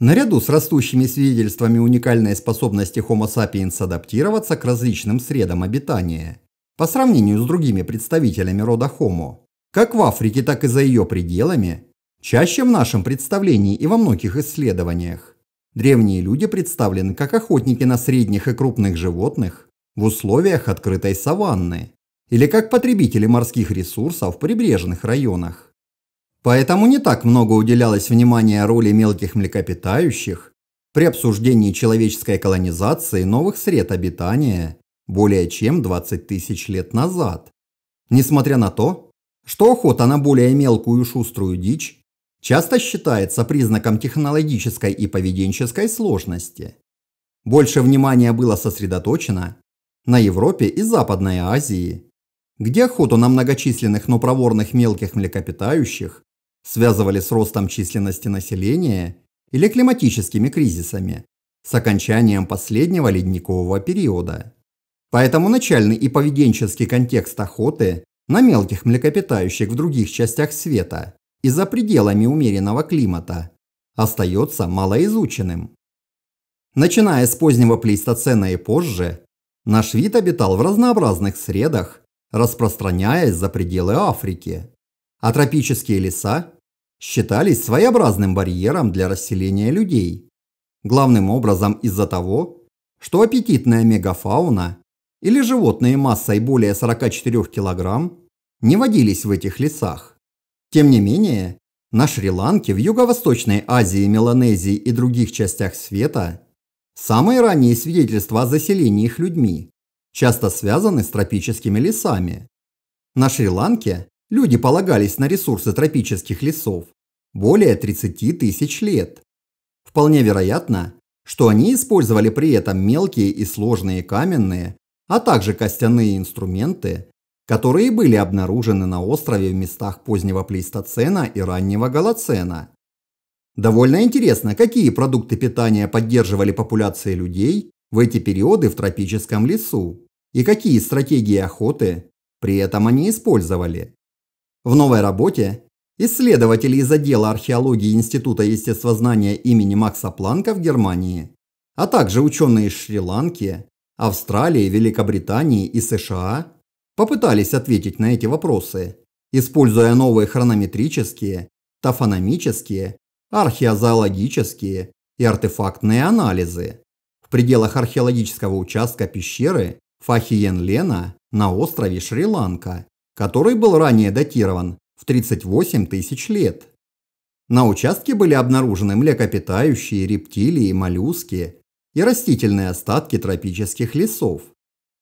Наряду с растущими свидетельствами уникальной способности Homo sapiens адаптироваться к различным средам обитания, по сравнению с другими представителями рода Homo, как в Африке, так и за ее пределами, чаще в нашем представлении и во многих исследованиях, древние люди представлены как охотники на средних и крупных животных в условиях открытой саванны или как потребители морских ресурсов в прибрежных районах. Поэтому не так много уделялось внимания роли мелких млекопитающих при обсуждении человеческой колонизации новых сред обитания более чем 20 тысяч лет назад. Несмотря на то, что охота на более мелкую шуструю дичь часто считается признаком технологической и поведенческой сложности. Больше внимания было сосредоточено на Европе и Западной Азии, где охоту на многочисленных, но проворных мелких млекопитающих связывали с ростом численности населения или климатическими кризисами, с окончанием последнего ледникового периода. Поэтому начальный и поведенческий контекст охоты на мелких млекопитающих в других частях света и за пределами умеренного климата остается малоизученным. Начиная с позднего плейстоцена и позже, наш вид обитал в разнообразных средах, распространяясь за пределы Африки. А тропические леса считались своеобразным барьером для расселения людей. Главным образом из-за того, что аппетитная мегафауна или животные массой более 44 кг не водились в этих лесах. Тем не менее, на Шри-Ланке, в Юго-Восточной Азии, Меланезии и других частях света самые ранние свидетельства о заселении их людьми часто связаны с тропическими лесами. На Шри-Ланке Люди полагались на ресурсы тропических лесов более 30 тысяч лет. Вполне вероятно, что они использовали при этом мелкие и сложные каменные, а также костяные инструменты, которые были обнаружены на острове в местах позднего плейстоцена и раннего голоцена. Довольно интересно, какие продукты питания поддерживали популяции людей в эти периоды в тропическом лесу и какие стратегии охоты при этом они использовали. В новой работе исследователи из отдела археологии Института естествознания имени Макса Планка в Германии, а также ученые из Шри-Ланки, Австралии, Великобритании и США попытались ответить на эти вопросы, используя новые хронометрические, тофономические, археозоологические и артефактные анализы. В пределах археологического участка пещеры Фахиен-Лена на острове Шри-Ланка который был ранее датирован в 38 тысяч лет. На участке были обнаружены млекопитающие, рептилии, моллюски и растительные остатки тропических лесов.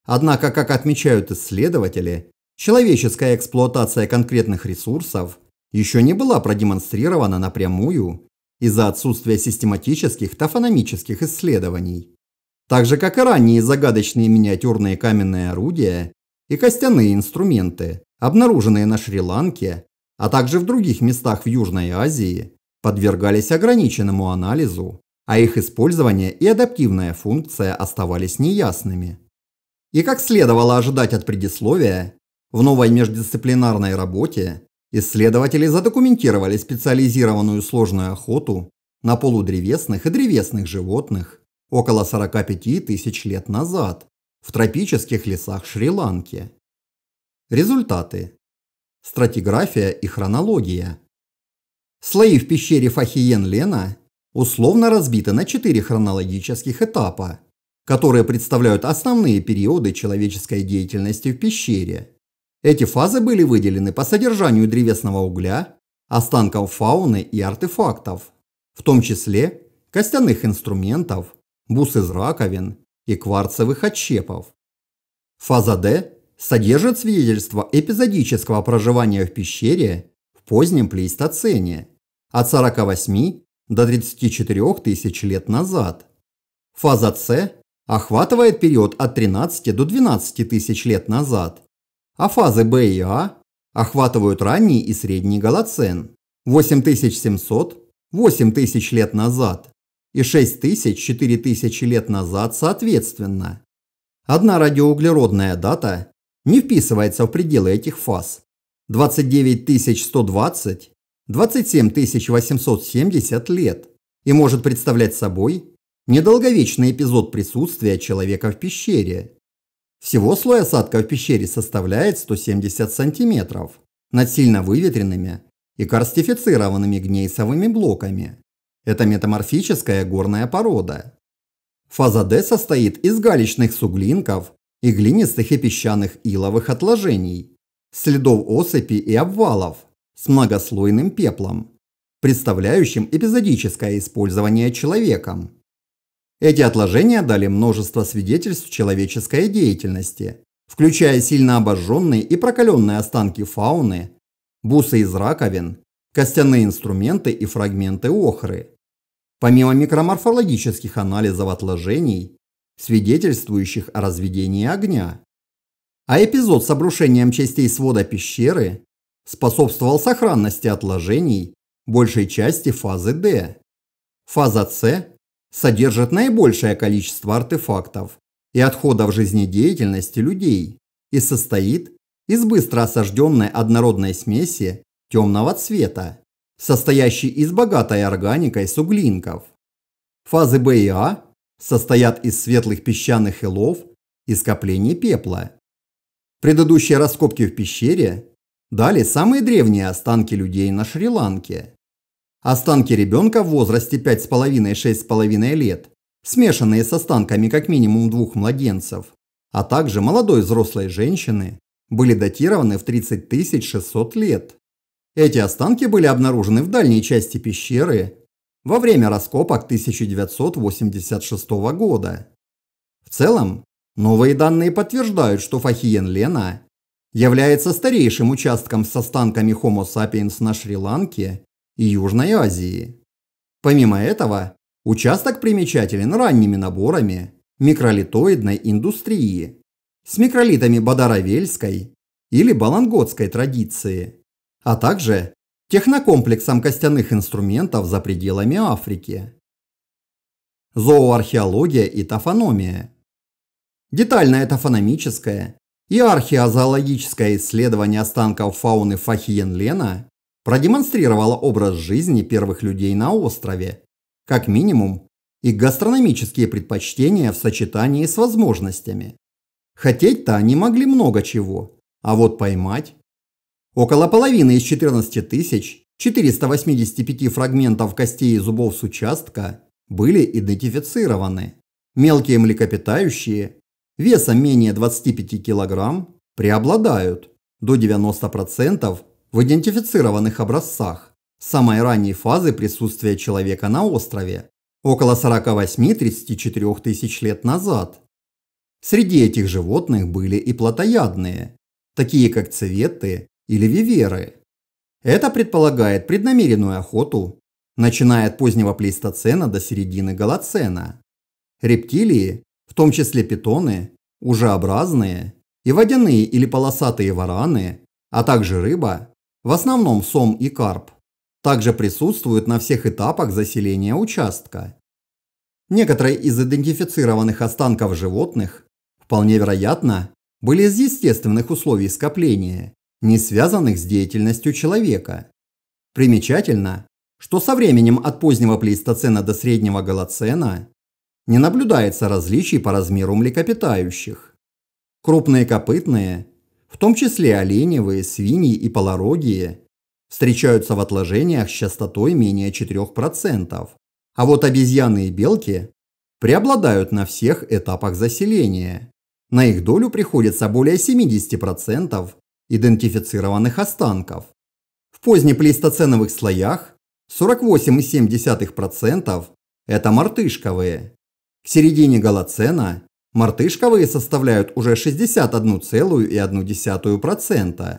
Однако, как отмечают исследователи, человеческая эксплуатация конкретных ресурсов еще не была продемонстрирована напрямую из-за отсутствия систематических тафономических исследований. Так же, как и ранние загадочные миниатюрные каменные орудия, и костяные инструменты, обнаруженные на Шри-Ланке, а также в других местах в Южной Азии, подвергались ограниченному анализу, а их использование и адаптивная функция оставались неясными. И как следовало ожидать от предисловия, в новой междисциплинарной работе исследователи задокументировали специализированную сложную охоту на полудревесных и древесных животных около 45 тысяч лет назад в тропических лесах Шри-Ланки. Результаты. Стратиграфия и хронология. Слои в пещере Фахиен-Лена условно разбиты на четыре хронологических этапа, которые представляют основные периоды человеческой деятельности в пещере. Эти фазы были выделены по содержанию древесного угля, останков фауны и артефактов, в том числе костяных инструментов, бус из раковин, и кварцевых отщепов. Фаза D содержит свидетельство эпизодического проживания в пещере в позднем плейстоцене от 48 до 34 тысяч лет назад. Фаза С охватывает период от 13 до 12 тысяч лет назад, а фазы Б и А охватывают ранний и средний Голоцен 8700-8000 лет назад и 6 тысяч-4 тысячи лет назад соответственно. Одна радиоуглеродная дата не вписывается в пределы этих фаз. 29120, 27870 лет и может представлять собой недолговечный эпизод присутствия человека в пещере. Всего слой осадка в пещере составляет 170 сантиметров над сильно выветренными и карстифицированными гнейсовыми блоками. Это метаморфическая горная порода. Фаза D состоит из галечных суглинков и глинистых и песчаных иловых отложений, следов осыпи и обвалов с многослойным пеплом, представляющим эпизодическое использование человеком. Эти отложения дали множество свидетельств человеческой деятельности, включая сильно обожженные и прокаленные останки фауны, бусы из раковин, костяные инструменты и фрагменты охры. Помимо микроморфологических анализов отложений, свидетельствующих о разведении огня, а эпизод с обрушением частей свода пещеры способствовал сохранности отложений большей части фазы D. Фаза С содержит наибольшее количество артефактов и отходов жизнедеятельности людей и состоит из быстро осажденной однородной смеси темного цвета состоящий из богатой органикой суглинков. Фазы Б и А состоят из светлых песчаных илов и скоплений пепла. Предыдущие раскопки в пещере дали самые древние останки людей на Шри-Ланке. Останки ребенка в возрасте 5,5-6,5 лет, смешанные с останками как минимум двух младенцев, а также молодой взрослой женщины, были датированы в 30 600 лет. Эти останки были обнаружены в дальней части пещеры во время раскопок 1986 года. В целом, новые данные подтверждают, что Фахиен Лена является старейшим участком с останками Homo sapiens на Шри-Ланке и Южной Азии. Помимо этого, участок примечателен ранними наборами микролитоидной индустрии с микролитами Бадаравельской или Балангодской традиции а также технокомплексом костяных инструментов за пределами Африки. Зооархеология и тафономия, Детальное тафономическое и археозоологическое исследование останков фауны Фахиенлена продемонстрировало образ жизни первых людей на острове, как минимум, их гастрономические предпочтения в сочетании с возможностями. Хотеть-то они могли много чего, а вот поймать Около половины из 14 тысяч 485 фрагментов костей и зубов с участка были идентифицированы. Мелкие млекопитающие весом менее 25 кг преобладают до 90% в идентифицированных образцах самой ранней фазы присутствия человека на острове около 48-34 тысяч лет назад. Среди этих животных были и плотоядные, такие как цветы, или виверы. Это предполагает преднамеренную охоту, начиная от позднего плейстоцена до середины голоцена. Рептилии, в том числе питоны, ужеобразные и водяные или полосатые вараны, а также рыба, в основном сом и карп, также присутствуют на всех этапах заселения участка. Некоторые из идентифицированных останков животных, вполне вероятно, были из естественных условий скопления не связанных с деятельностью человека. Примечательно, что со временем от позднего плейстоцена до среднего голоцена не наблюдается различий по размеру млекопитающих. Крупные копытные, в том числе оленевые, свиньи и полорогие, встречаются в отложениях с частотой менее 4%, а вот обезьяны и белки преобладают на всех этапах заселения. На их долю приходится более 70% идентифицированных останков. В позднеплейстоценовых слоях 48,7% это мартышковые. К середине Голоцена мартышковые составляют уже 61,1%.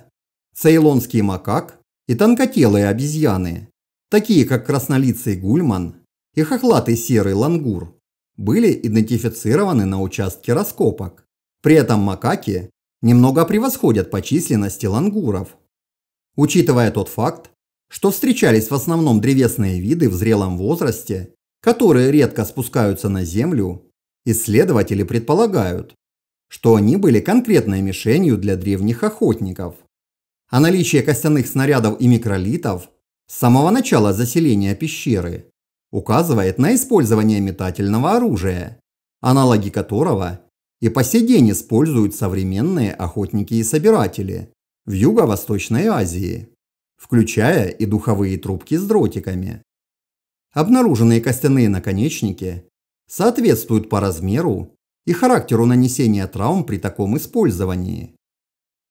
Цейлонский макак и тонкотелые обезьяны, такие как краснолицый гульман и хохлатый серый лангур, были идентифицированы на участке раскопок. При этом макаки немного превосходят по численности лангуров. Учитывая тот факт, что встречались в основном древесные виды в зрелом возрасте, которые редко спускаются на землю, исследователи предполагают, что они были конкретной мишенью для древних охотников. А наличие костяных снарядов и микролитов с самого начала заселения пещеры указывает на использование метательного оружия, аналоги которого и по сей день используют современные охотники и собиратели в Юго-Восточной Азии, включая и духовые трубки с дротиками. Обнаруженные костяные наконечники соответствуют по размеру и характеру нанесения травм при таком использовании.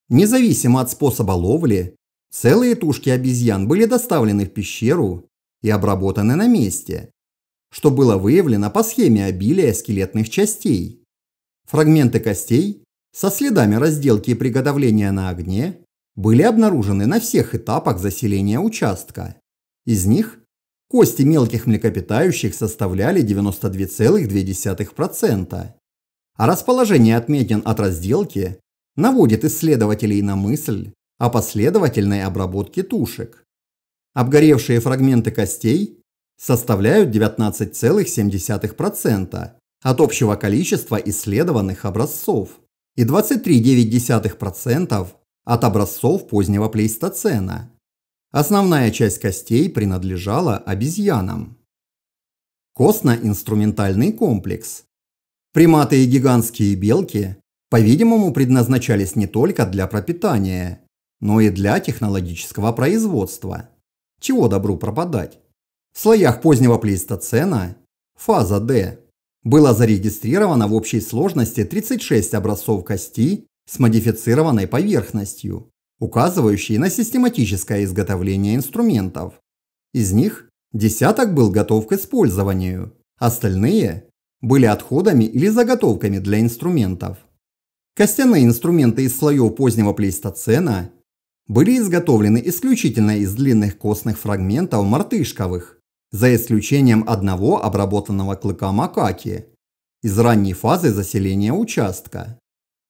Независимо от способа ловли, целые тушки обезьян были доставлены в пещеру и обработаны на месте, что было выявлено по схеме обилия скелетных частей, Фрагменты костей со следами разделки и приготовления на огне были обнаружены на всех этапах заселения участка. Из них кости мелких млекопитающих составляли 92,2%. А расположение отметин от разделки наводит исследователей на мысль о последовательной обработке тушек. Обгоревшие фрагменты костей составляют 19,7%, от общего количества исследованных образцов и 23,9% от образцов позднего плейстоцена. Основная часть костей принадлежала обезьянам. Костно-инструментальный комплекс. Приматы и гигантские белки, по-видимому, предназначались не только для пропитания, но и для технологического производства. Чего добру пропадать? В слоях позднего плейстоцена – фаза D было зарегистрировано в общей сложности 36 образцов костей с модифицированной поверхностью, указывающей на систематическое изготовление инструментов. Из них десяток был готов к использованию, остальные были отходами или заготовками для инструментов. Костяные инструменты из слоев позднего плейстоцена были изготовлены исключительно из длинных костных фрагментов мартышковых, за исключением одного обработанного клыка макаки из ранней фазы заселения участка.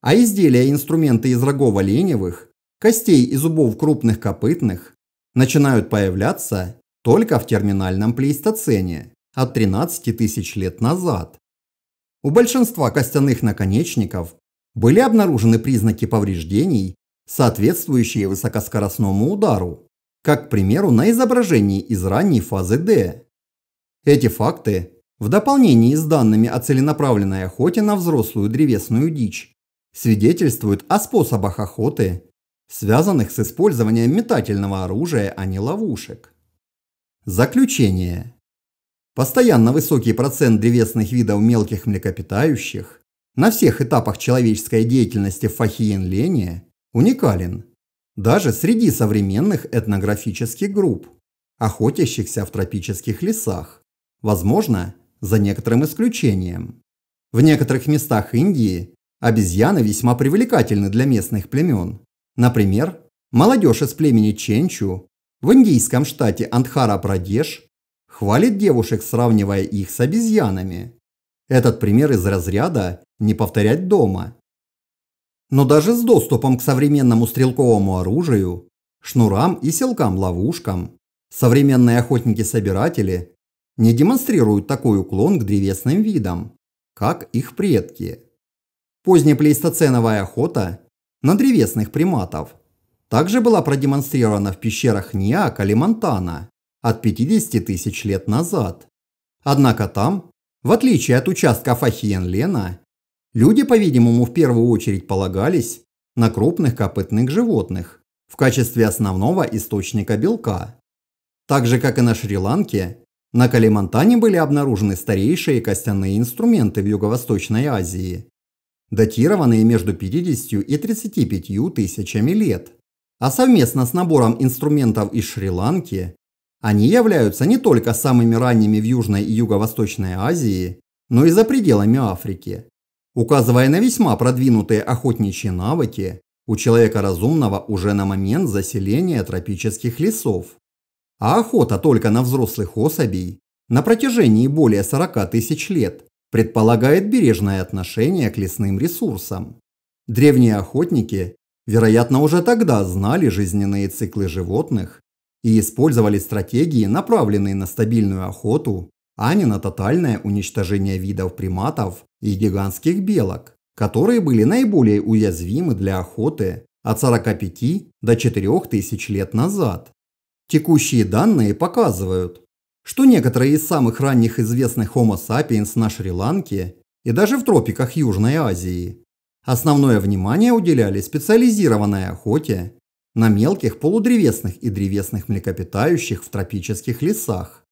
А изделия и инструменты из рогов оленевых, костей и зубов крупных копытных начинают появляться только в терминальном плейстоцене от 13 тысяч лет назад. У большинства костяных наконечников были обнаружены признаки повреждений, соответствующие высокоскоростному удару как, к примеру, на изображении из ранней фазы D. Эти факты, в дополнении с данными о целенаправленной охоте на взрослую древесную дичь, свидетельствуют о способах охоты, связанных с использованием метательного оружия, а не ловушек. Заключение. Постоянно высокий процент древесных видов мелких млекопитающих на всех этапах человеческой деятельности в Фахиен-Лене уникален даже среди современных этнографических групп, охотящихся в тропических лесах, возможно, за некоторым исключением. В некоторых местах Индии обезьяны весьма привлекательны для местных племен. Например, молодежь из племени Ченчу в индийском штате Андхара-Прадеш хвалит девушек, сравнивая их с обезьянами. Этот пример из разряда «не повторять дома» но даже с доступом к современному стрелковому оружию, шнурам и селкам-ловушкам, современные охотники-собиратели не демонстрируют такой уклон к древесным видам, как их предки. Позднеплейстоценовая охота на древесных приматов также была продемонстрирована в пещерах Ниакали, Монтана от 50 тысяч лет назад. Однако там, в отличие от участка Фахиен-Лена, Люди, по-видимому, в первую очередь полагались на крупных копытных животных в качестве основного источника белка. Так же, как и на Шри-Ланке, на Калимантане были обнаружены старейшие костяные инструменты в Юго-Восточной Азии, датированные между 50 и 35 тысячами лет. А совместно с набором инструментов из Шри-Ланки они являются не только самыми ранними в Южной и Юго-Восточной Азии, но и за пределами Африки указывая на весьма продвинутые охотничьи навыки у человека разумного уже на момент заселения тропических лесов. А охота только на взрослых особей на протяжении более 40 тысяч лет предполагает бережное отношение к лесным ресурсам. Древние охотники, вероятно, уже тогда знали жизненные циклы животных и использовали стратегии, направленные на стабильную охоту а не на тотальное уничтожение видов приматов и гигантских белок, которые были наиболее уязвимы для охоты от 45 до 4000 лет назад. Текущие данные показывают, что некоторые из самых ранних известных Homo sapiens на Шри-Ланке и даже в тропиках Южной Азии основное внимание уделяли специализированной охоте на мелких полудревесных и древесных млекопитающих в тропических лесах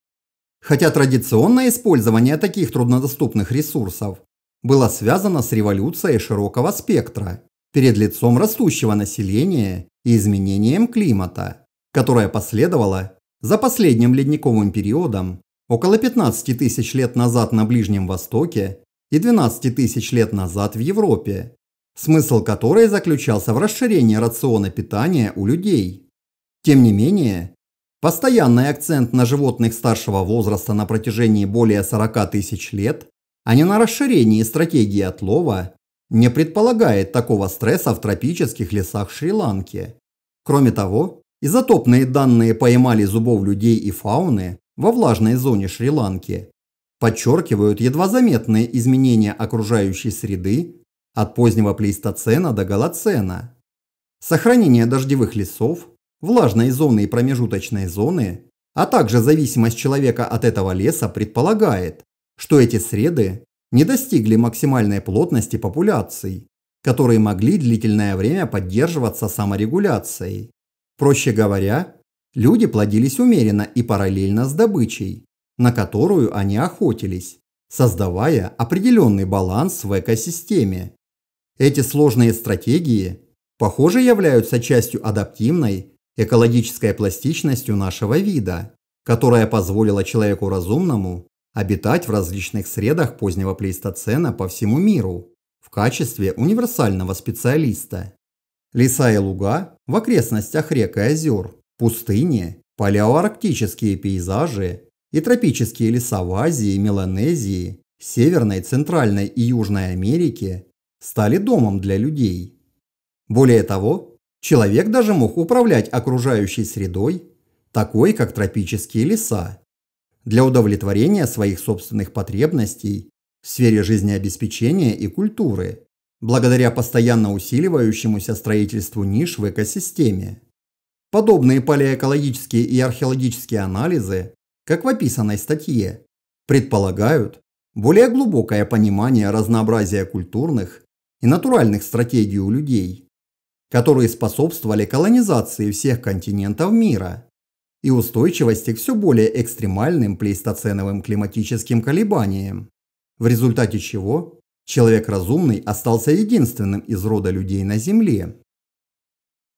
хотя традиционное использование таких труднодоступных ресурсов было связано с революцией широкого спектра перед лицом растущего населения и изменением климата, которое последовало за последним ледниковым периодом около 15 тысяч лет назад на Ближнем Востоке и 12 тысяч лет назад в Европе, смысл которой заключался в расширении рациона питания у людей. Тем не менее, Постоянный акцент на животных старшего возраста на протяжении более 40 тысяч лет, а не на расширении стратегии отлова, не предполагает такого стресса в тропических лесах Шри-Ланки. Кроме того, изотопные данные по эмали зубов людей и фауны во влажной зоне Шри-Ланки подчеркивают едва заметные изменения окружающей среды от позднего плейстоцена до голоцена. Сохранение дождевых лесов – влажные зоны и промежуточные зоны, а также зависимость человека от этого леса предполагает, что эти среды не достигли максимальной плотности популяций, которые могли длительное время поддерживаться саморегуляцией. Проще говоря, люди плодились умеренно и параллельно с добычей, на которую они охотились, создавая определенный баланс в экосистеме. Эти сложные стратегии, похоже, являются частью адаптивной экологической пластичностью нашего вида, которая позволила человеку разумному обитать в различных средах позднего плейстоцена по всему миру в качестве универсального специалиста. Леса и луга в окрестностях рек и озер, пустыни, палеоарктические пейзажи и тропические леса в Азии, Меланезии, Северной, Центральной и Южной Америке стали домом для людей. Более того, Человек даже мог управлять окружающей средой, такой как тропические леса, для удовлетворения своих собственных потребностей в сфере жизнеобеспечения и культуры, благодаря постоянно усиливающемуся строительству ниш в экосистеме. Подобные палеоэкологические и археологические анализы, как в описанной статье, предполагают более глубокое понимание разнообразия культурных и натуральных стратегий у людей – которые способствовали колонизации всех континентов мира и устойчивости к все более экстремальным плейстоценовым климатическим колебаниям, в результате чего человек разумный остался единственным из рода людей на Земле,